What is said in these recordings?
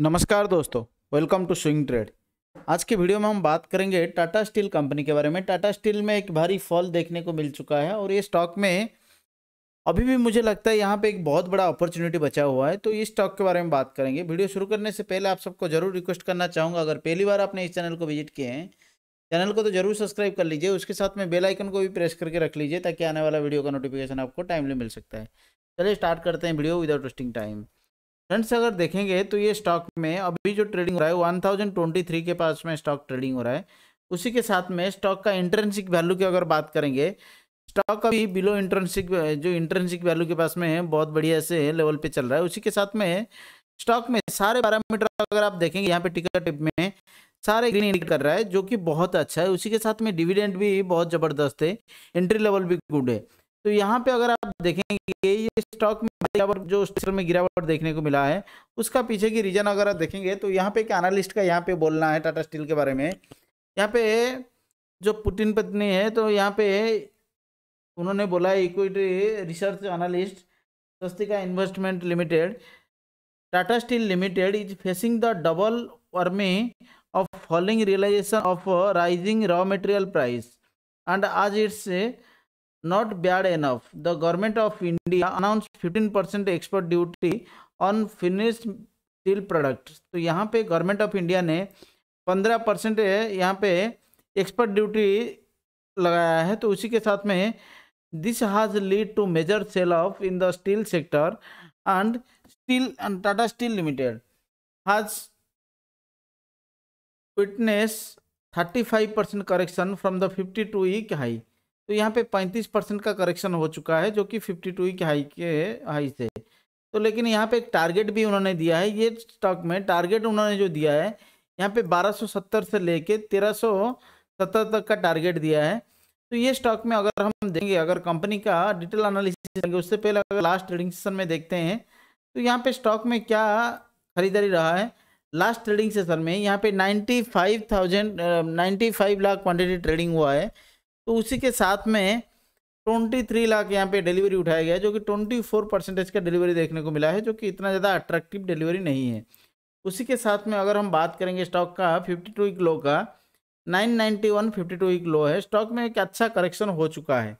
नमस्कार दोस्तों welcome to swing trade आज के वीडियो में हम बात करेंगे टाटा स्टील कंपनी के बारे में टाटा स्टील में एक भारी फॉल देखने को मिल चुका है और ये स्टॉक में अभी भी मुझे लगता है यहाँ पे एक बहुत बड़ा अपॉर्चुनिटी बचा हुआ है तो इस स्टॉक के बारे में बात करेंगे वीडियो शुरू करने से पहले आप सबको जरूर रिक्वेस्ट करना चाहूँगा अगर पहली बार आपने इस चैनल को विजिट किए हैं चैनल को तो जरूर सब्सक्राइब कर लीजिए उसके साथ में बेल आइकन को भी प्रेस करके रख लीजिए ताकि आने वाला वीडियो का नोटिफिकेशन आपको टाइमली मिल सकता है चलिए स्टार्ट करते हैं video without wasting time friends अगर देखेंगे तो ये स्टॉक में अभी जो ट्रेडिंग हो रहा है वन थाउजेंड ट्वेंटी थ्री के पास में स्टॉक ट्रेडिंग हो रहा है उसी के साथ में स्टॉक का इंटरेंसिक वैल्यू की अगर बात करेंगे स्टॉक अभी बिलो इंटरेंसिक जो इंटरेंसिक वैल्यू के पास में है बहुत बढ़िया से लेवल पे चल रहा है उसी के साथ में स्टॉक में सारे पैरामीटर अगर आप देखेंगे यहाँ पे टिकट टिप में सारे ग्रीन इंडिकेट कर रहा है जो कि बहुत अच्छा है उसी के साथ में डिविडेंड भी बहुत ज़बरदस्त है एंट्री लेवल भी गुड है तो यहाँ पे अगर आप देखेंगे ये स्टॉक में गिरावट जो स्टॉक में गिरावट देखने को मिला है उसका पीछे की रीजन अगर आप देखेंगे तो यहाँ पे एक एनालिस्ट का यहाँ पे बोलना है टाटा स्टील के बारे में यहाँ पे जो पुतिन पत्नी है तो यहाँ पे उन्होंने बोला है equity research analyst Swastika investment limited Tata steel limited is facing the double whammy of falling realisation of rising raw material price and आज it's not bad enough. The government of India announced 15% export duty on finished steel products तो यहाँ पे government of India ने 15 percent यहाँ पे expert duty लगाया है तो उसी के साथ में this has lead to major sell off in the steel sector and steel and Tata steel limited has witness 35 percent correction from the 52 two week high तो यहाँ पे 35 परसेंट का करेक्शन हो चुका है जो कि 52 के हाई के हाई से तो लेकिन यहाँ पे एक टारगेट भी उन्होंने दिया है ये स्टॉक में टारगेट उन्होंने जो दिया है यहाँ पे 1270 से लेके 1370 तक का टारगेट दिया है तो ये स्टॉक में अगर हम देंगे अगर कंपनी का डिटेल अनालिसिस करेंगे उससे पहले अगर लास्ट ट्रेडिंग सेशन में देखते हैं तो यहाँ पर स्टॉक में क्या खरीदारी रहा है लास्ट ट्रेडिंग सेशन में यहाँ पे ninety five lakh quantity trading हुआ है तो उसी के साथ में ट्वेंटी थ्री लाख यहाँ पे डिलीवरी उठाया गया जो कि ट्वेंटी फोर परसेंटेज का डिलीवरी देखने को मिला है जो कि इतना ज़्यादा अट्रैक्टिव डिलीवरी नहीं है उसी के साथ में अगर हम बात करेंगे स्टॉक का फिफ्टी टू लो का nine ninety one fifty two low है स्टॉक में एक अच्छा करेक्शन हो चुका है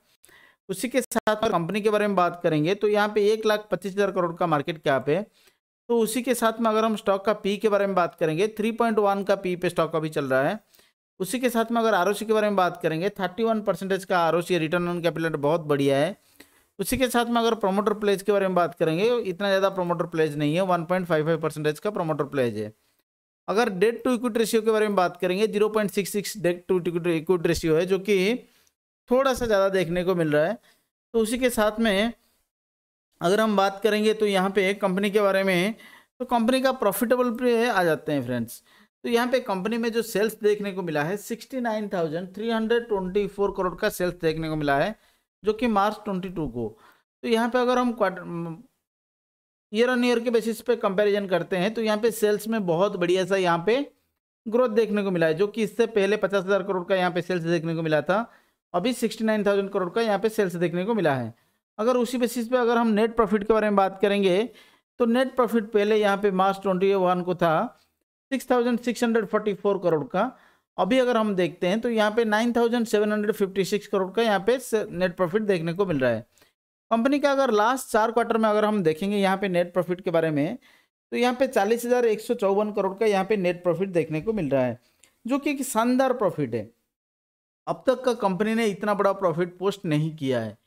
उसी के साथ कंपनी के बारे में बात करेंगे तो यहाँ पे एक लाख पच्चीस हज़ार करोड़ का मार्केट कैप है तो उसी के साथ में अगर हम स्टॉक का पी के बारे में बात करेंगे थ्री पॉइंट वन का पी पे स्टॉक अभी चल रहा है उसी के साथ में अगर आर के बारे में बात करेंगे थर्टी वन परसेंटेज का आर रिटर्न ऑन कैपिटल बहुत बढ़िया है उसी के साथ में अगर प्रोमोटर प्लेज के बारे में बात करेंगे इतना ज़्यादा प्रोमोटर प्लेज नहीं है one point five five percentage का प्रोमोटर प्लेज है अगर डेट टू इक्विट रेशियो के बारे में बात करेंगे zero point six six debt to equity ratio है जो कि थोड़ा सा ज़्यादा देखने को मिल रहा है तो उसी के साथ में अगर हम बात करेंगे तो यहाँ पे कंपनी के बारे में तो कंपनी का प्रॉफिटेबल पे आ जाते हैं फ्रेंड्स तो यहाँ पे कंपनी में जो सेल्स देखने को मिला है 69,324 करोड़ का सेल्स देखने को मिला है जो कि मार्च 22 को तो यहाँ पे अगर हम क्वार्टर ईयर ऑन ईयर के बेसिस पे कंपैरिजन करते हैं तो यहाँ पे सेल्स में बहुत बढ़िया सा यहाँ पे ग्रोथ देखने को मिला है जो कि इससे पहले पचास हज़ार करोड़ का यहाँ पे सेल्स देखने को मिला था अभी सिक्सटी नाइन थाउजेंड करोड़ का यहाँ पे सेल्स देखने को मिला है अगर उसी बेसिस पे अगर हम नेट प्रॉफिट के बारे में बात करेंगे तो नेट प्रॉफिट पहले यहाँ पे मार्च ट्वेंटी वन को था 6,644 करोड़ का अभी अगर हम देखते हैं तो यहाँ पे 9,756 करोड़ का यहाँ पे नेट प्रॉफिट देखने को मिल रहा है कंपनी का अगर लास्ट चार क्वार्टर में अगर हम देखेंगे यहाँ पे नेट प्रॉफिट के बारे में तो यहाँ पे चालीस हज़ार एक सौ चौवन करोड़ का यहाँ पे नेट प्रॉफिट देखने को मिल रहा है जो कि एक शानदार प्रॉफिट है अब तक का कंपनी ने इतना बड़ा प्रॉफिट पोस्ट नहीं किया है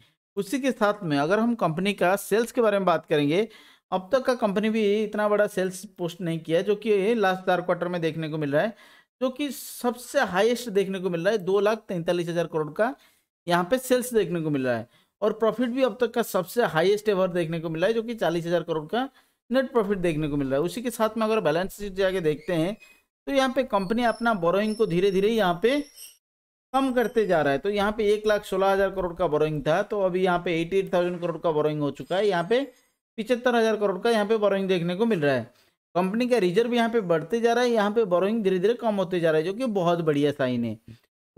उसी के साथ में अगर हम कंपनी का सेल्स के बारे में बात करेंगे अब तक का कंपनी भी इतना बड़ा सेल्स पोस्ट नहीं किया है जो कि लास्ट चार क्वार्टर में देखने को मिल रहा है जो कि सबसे हाईएस्ट देखने को मिल रहा है दो लाख तैंतालीस हज़ार करोड़ का यहाँ पे सेल्स देखने को मिल रहा है और प्रॉफिट भी अब तक का सबसे हाईएस्ट एवर देखने को मिल रहा है जो कि चालीस हज़ार करोड़ का नेट प्रॉफिट देखने को मिल रहा है उसी के साथ में अगर बैलेंस शीट जाके देखते हैं तो यहाँ पे कंपनी अपना बोरोइंग को धीरे धीरे यहाँ पे कम करते जा रहा है तो यहाँ पे एक लाख सोलह हज़ार करोड़ का बोरोइंग था तो अभी यहाँ पे एटी एट थाउजेंड करोड़ का बोरोइंग हो चुका है यहाँ पे पिचहत्तर हज़ार करोड़ का यहाँ पे बोरोइंग देखने को मिल रहा है कंपनी का रिजर्व यहाँ पे बढ़ते जा रहा है यहाँ पे बोरोइंग धीरे धीरे कम होते जा रहा है जो कि बहुत बढ़िया साइन है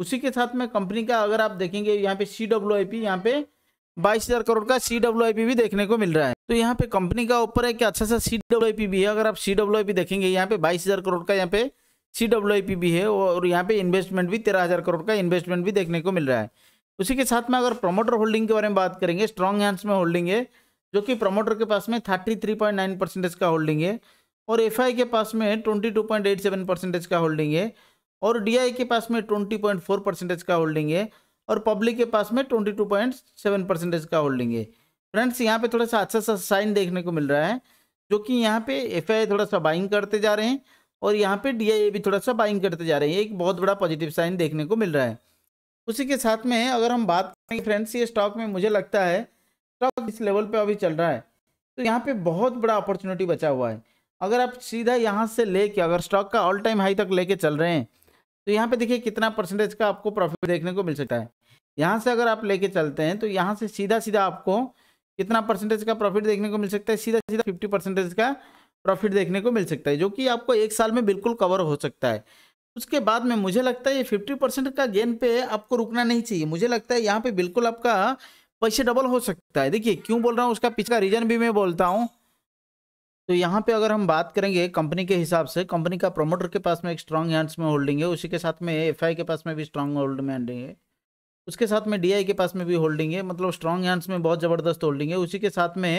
उसी के साथ में कंपनी का अगर आप देखेंगे यहाँ पे सी डब्ल्यू आई पी यहाँ पे बाईस हज़ार करोड़ का सी डब्ल्यू आई पी भी देखने को मिल रहा है तो यहाँ पे कंपनी का ऊपर है कि अच्छा सा सी डब्ल्यू आई पी भी है अगर आप सी डब्ल्यू आई पी देखेंगे यहाँ पे बाईस हज़ार करोड़ का यहाँ पे सी डब्ल्यू आई पी भी है और यहाँ पे इन्वेस्टमेंट भी तेरह हज़ार करोड़ का इन्वेस्टमेंट भी देखने को मिल रहा है उसी के साथ में अगर प्रमोटर होल्डिंग के बारे में बात करेंगे स्ट्रॉन्ग हैंड्स में होल्डिंग है जो कि प्रमोटर के पास में thirty three point nine percentage का होल्डिंग है और एफ के पास में twenty two point eight seven percentage का होल्डिंग है और डी के पास में ट्वेंटी पॉइंट फोर परसेंटेज का होल्डिंग है और पब्लिक के पास में twenty two point seven percentage का होल्डिंग है फ्रेंड्स यहाँ पे थोड़ा सा अच्छा सा साइन देखने को मिल रहा है जो कि यहाँ पे एफ थोड़ा सा बाइंग करते जा रहे हैं और यहाँ पे डी भी थोड़ा सा बाइंग करते जा रहे हैं एक बहुत बड़ा पॉजिटिव साइन देखने को मिल रहा है उसी के साथ में अगर हम बात करें फ्रेंड्स ये स्टॉक में मुझे लगता है स्टॉक इस लेवल पे अभी चल रहा है तो यहाँ पे बहुत बड़ा अपॉर्चुनिटी बचा हुआ है अगर आप सीधा यहाँ से लेके अगर स्टॉक का ऑल टाइम हाई तक लेके चल रहे हैं तो यहाँ पे देखिए कितना परसेंटेज का आपको प्रॉफिट देखने को मिल सकता है यहाँ से अगर आप लेके चलते हैं तो यहाँ से सीधा सीधा आपको कितना परसेंटेज का प्रॉफिट देखने को मिल सकता है सीधा सीधा फिफ्टी परसेंटेज का प्रॉफिट देखने को मिल सकता है जो कि आपको एक साल में बिल्कुल कवर हो सकता है उसके बाद में मुझे लगता है ये फिफ्टी परसेंट का गेन पे आपको रुकना नहीं चाहिए मुझे लगता है यहाँ पे बिल्कुल आपका पैसे डबल हो सकता है देखिए क्यों बोल रहा हूँ उसका पिछला रीजन भी मैं बोलता हूँ तो यहाँ पे अगर हम बात करेंगे कंपनी के हिसाब से कंपनी का प्रोमोटर के पास में एक स्ट्रांग हैंड्स में होल्डिंग है उसी के साथ में एफ के पास में भी स्ट्रांग होल्ड में हैंडिंग है उसके साथ में डी के पास में भी होल्डिंग है मतलब स्ट्रांग हैंड्स में बहुत ज़बरदस्त होल्डिंग है उसी के साथ में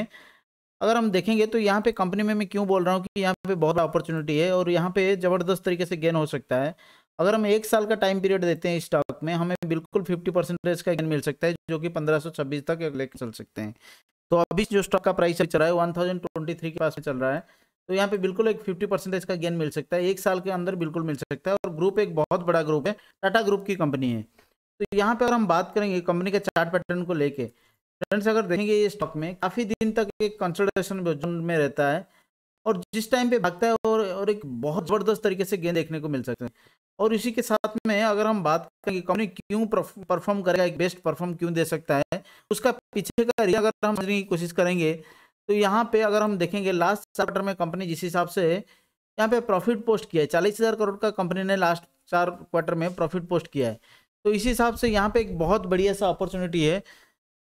अगर हम देखेंगे तो यहाँ पे कंपनी में मैं क्यों बोल रहा हूँ कि यहाँ पे बहुत अपॉर्चुनिटी है और यहाँ पे ज़बरदस्त तरीके से गेन हो सकता है अगर हम एक साल का टाइम पीरियड देते हैं स्टॉक में हमें बिल्कुल फिफ्टी परसेंटेज का गेन मिल सकता है जो कि पंद्रह सौ छब्बीस तक लेकर चल सकते हैं तो अभी जो स्टॉक का प्राइस चल रहा है वन थाउजेंड ट्वेंटी थ्री के पास में चल रहा है तो यहाँ पे बिल्कुल एक फिफ्टी परसेंटेज का गेन मिल सकता है एक साल के अंदर बिल्कुल मिल सकता है और ग्रुप एक बहुत बड़ा ग्रुप है टाटा ग्रुप की कंपनी है तो यहाँ पे अगर हम बात करेंगे कंपनी के चार्ट पैटर्न को लेके फ्रेंड्स अगर देखेंगे ये स्टॉक में काफ़ी दिन तक एक कंसल्टेशन में रहता है और जिस टाइम पे भागता है और और एक बहुत ज़बरदस्त तरीके से गेंद देखने को मिल सकता है और इसी के साथ में अगर हम बात करें कि कंपनी क्यों परफॉर्म करेगा एक बेस्ट परफॉर्म क्यों दे सकता है उसका पीछे का रिया अगर हम समझने की कोशिश करेंगे तो यहाँ पे अगर हम देखेंगे लास्ट चार्टर में कंपनी जिस हिसाब से यहाँ पे प्रॉफिट पोस्ट किया है चालीस हज़ार करोड़ का कंपनी ने लास्ट चार क्वार्टर में प्रॉफिट पोस्ट किया है तो इसी हिसाब से यहाँ पर एक बहुत बढ़िया सा अपॉर्चुनिटी है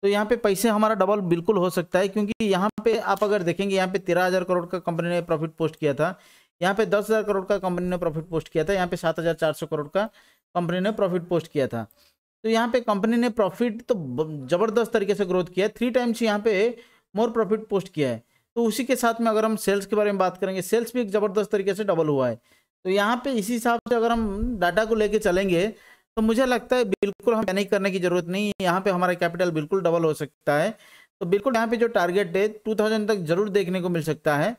तो यहाँ पर पैसे हमारा डबल बिल्कुल हो सकता है क्योंकि यहाँ पर आप अगर देखेंगे यहाँ पर तेरह हज़ार करोड़ का कंपनी ने प्रॉफिट पोस्ट किया था यहाँ पे दस हज़ार करोड़ का कंपनी ने प्रॉफिट पोस्ट किया था यहाँ पे सात हज़ार चार सौ करोड़ का कंपनी ने प्रॉफिट पोस्ट किया था तो यहाँ पे कंपनी ने प्रॉफिट तो ज़बरदस्त तरीके से ग्रोथ किया है थ्री टाइम्स यहाँ पे मोर प्रॉफिट पोस्ट किया है तो उसी के साथ में अगर हम सेल्स के बारे में बात करेंगे सेल्स भी एक ज़बरदस्त तरीके से डबल हुआ है तो यहाँ पे इसी हिसाब से अगर हम डाटा को लेके चलेंगे तो मुझे लगता है बिल्कुल हम पैनिक करने की ज़रूरत नहीं है यहाँ पे हमारा कैपिटल बिल्कुल डबल हो सकता है तो बिल्कुल यहाँ पे जो टारगेट है टू थाउजेंड तक जरूर देखने को मिल सकता है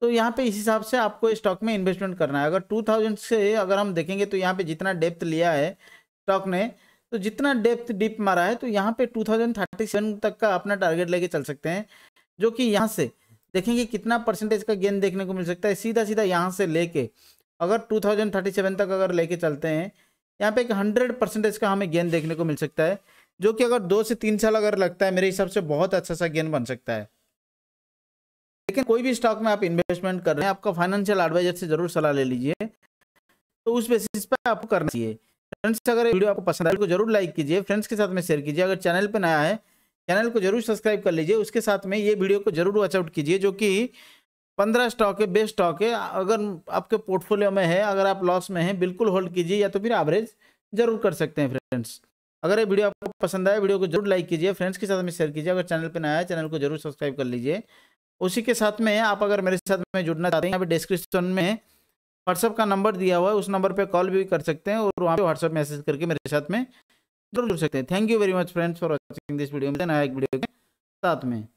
तो यहाँ पे इस हिसाब से आपको स्टॉक में इन्वेस्टमेंट करना है अगर 2000 से अगर हम देखेंगे तो यहाँ पे जितना डेप्थ लिया है स्टॉक ने तो जितना डेप्थ डिप मारा है तो यहाँ पे 2037 तक का अपना टारगेट लेके चल सकते हैं जो कि यहाँ से देखेंगे कितना परसेंटेज का गेन देखने को मिल सकता है सीधा सीधा यहाँ से लेके अगर सेवन तक अगर लेके चलते हैं यहाँ पे एक हंड्रेड परसेंटेज का हमें गेंद देखने को मिल सकता है जो कि अगर दो से तीन साल अगर लगता है मेरे हिसाब से बहुत अच्छा सा गेंद बन सकता है लेकिन कोई भी स्टॉक में आप इन्वेस्टमेंट कर रहे हैं आपका फाइनेंशियल एडवाइजर से जरूर सलाह ले लीजिए तो उस बेसिस पर आपको करना चाहिए फ्रेंड्स अगर वीडियो आपको पसंद आए तो जरूर लाइक कीजिए फ्रेंड्स के साथ में शेयर कीजिए अगर चैनल पर नया है चैनल को जरूर सब्सक्राइब कर लीजिए उसके साथ में ये वीडियो को जरूर वॉचआउट कीजिए जो कि पंद्रह स्टॉक है बेस्ट स्टॉक है अगर आपके पोर्टफोलियो में है अगर आप लॉस में हैं बिल्कुल होल्ड कीजिए या तो फिर एवरेज जरूर कर सकते हैं फ्रेंड्स अगर ये वीडियो आपको पसंद आया वीडियो को जरूर लाइक कीजिए फ्रेंड्स के साथ में शेयर कीजिए अगर चैनल पर नया है चैनल को जरूर सब्सक्राइब कर लीजिए उसी के साथ में आप अगर मेरे साथ में जुड़ना चाहते हैं यहाँ डिस्क्रिप्शन में व्हाट्सअप का नंबर दिया हुआ है उस नंबर पे कॉल भी कर सकते हैं और वहाँ पे व्हाट्सअप मैसेज करके मेरे साथ में जुड़ सकते हैं thank you very much friends for watching this video में नया एक वीडियो के साथ में